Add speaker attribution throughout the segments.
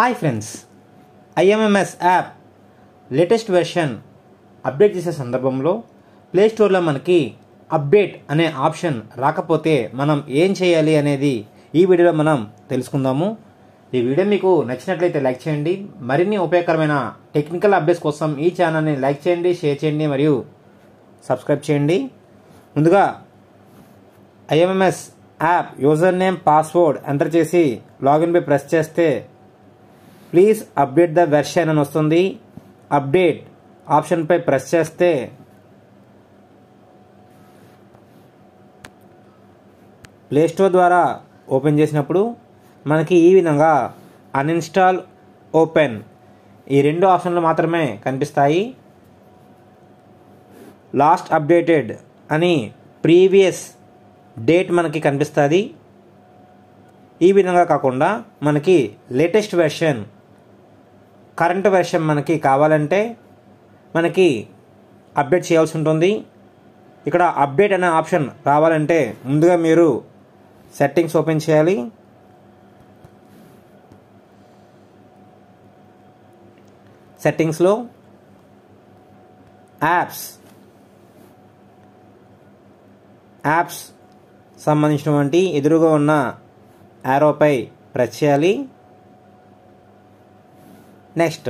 Speaker 1: hi friends IMMS app latest version update చేసే సందర్భంలో ప్లేస్టోర్లో మనకి అప్డేట్ అనే ఆప్షన్ రాకపోతే మనం ఏం చేయాలి అనేది ఈ వీడియోలో మనం తెలుసుకుందాము ఈ వీడియో మీకు నచ్చినట్లయితే లైక్ చేయండి మరిన్ని ఉపయోగకరమైన టెక్నికల్ అప్డేట్స్ కోసం ఈ ఛానల్ని లైక్ చేయండి షేర్ చేయండి మరియు సబ్స్క్రైబ్ చేయండి ముందుగా IMMS app user name password enter చేసి లాగిన్పై ప్రెస్ చేస్తే ప్లీజ్ అప్డేట్ ద వెర్షన్ అని వస్తుంది అప్డేట్ ఆప్షన్పై ప్రెస్ చేస్తే ప్లేస్టోర్ ద్వారా ఓపెన్ చేసినప్పుడు మనకి ఈ విధంగా అన్ఇన్స్టాల్ ఓపెన్ ఈ రెండు ఆప్షన్లు మాత్రమే కనిపిస్తాయి లాస్ట్ అప్డేటెడ్ అని ప్రీవియస్ డేట్ మనకి కనిపిస్తుంది ఈ విధంగా కాకుండా మనకి లేటెస్ట్ వెర్షన్ కరెంటు వర్షం మనకి కావాలంటే మనకి అప్డేట్ చేయాల్సి ఉంటుంది ఇక్కడ అప్డేట్ అనే ఆప్షన్ రావాలంటే ముందుగా మీరు సెట్టింగ్స్ ఓపెన్ చేయాలి సెట్టింగ్స్లో యాప్స్ యాప్స్ సంబంధించినటువంటి ఎదురుగా ఉన్న యారోపై ప్రెస్ చేయాలి నెక్స్ట్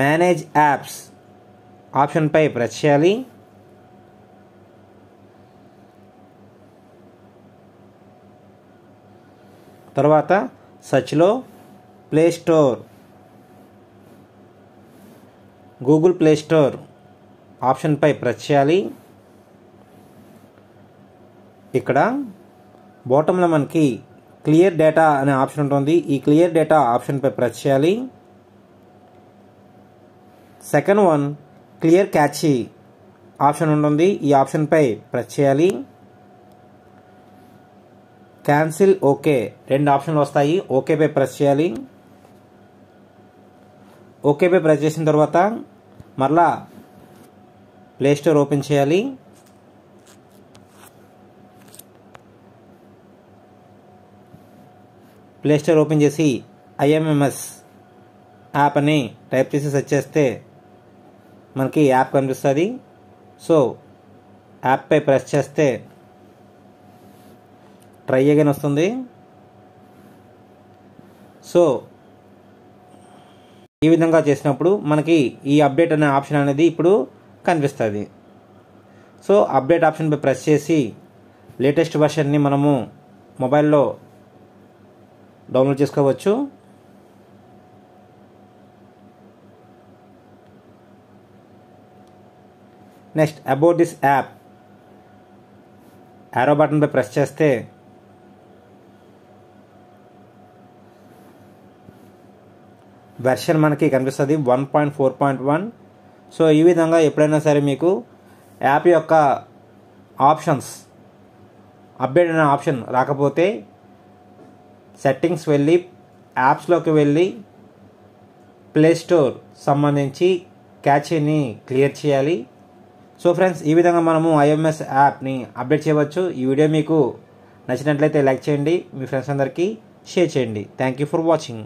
Speaker 1: మేనేజ్ యాప్స్ ఆప్షన్పై ప్రెస్ చేయాలి తర్వాత సర్చ్లో play store Google play store ఆప్షన్పై ప్రెస్ చేయాలి ఇక్కడ బాటంలో మనకి క్లియర్ డేటా అనే ఆప్షన్ ఉంటుంది ఈ క్లియర్ డేటా ఆప్షన్పై ప్రెస్ చేయాలి second one clear cache option ఉంటుంది ఈ ఆప్షన్పై ప్రెస్ చేయాలి క్యాన్సిల్ ఓకే రెండు ఆప్షన్లు వస్తాయి ఓకేపై ప్రెస్ చేయాలి ఓకేపై ప్రెస్ చేసిన తర్వాత మరలా ప్లేస్టోర్ ఓపెన్ చేయాలి ప్లేస్టోర్ ఓపెన్ చేసి ఐఎంఎంఎస్ యాప్ అని టైప్ చేసి సెర్చ్ చేస్తే మనకి యాప్ కనిపిస్తుంది సో యాప్పై ప్రెస్ చేస్తే ట్రై అగైన్ వస్తుంది సో ఈ విధంగా చేసినప్పుడు మనకి ఈ అప్డేట్ అనే ఆప్షన్ అనేది ఇప్పుడు కనిపిస్తుంది సో అప్డేట్ ఆప్షన్పై ప్రెస్ చేసి లేటెస్ట్ వర్షన్ని మనము మొబైల్లో డౌన్లోడ్ చేసుకోవచ్చు next about this app arrow బటన్పై ప్రెస్ చేస్తే వెర్షన్ మనకి కనిపిస్తుంది one point four point one so ఈ విధంగా ఎప్పుడైనా సరే మీకు యాప్ యొక్క ఆప్షన్స్ అప్డేట్ అయిన ఆప్షన్ రాకపోతే సెట్టింగ్స్ వెళ్ళి యాప్స్లోకి వెళ్ళి ప్లే స్టోర్ సంబంధించి క్యాచ్ని క్లియర్ చేయాలి సో ఫ్రెండ్స్ ఈ విధంగా మనము ఐఎంఎస్ యాప్ని అప్డేట్ చేయవచ్చు ఈ వీడియో మీకు నచ్చినట్లయితే లైక్ చేయండి మీ ఫ్రెండ్స్ అందరికీ షేర్ చేయండి థ్యాంక్ యూ ఫర్ వాచింగ్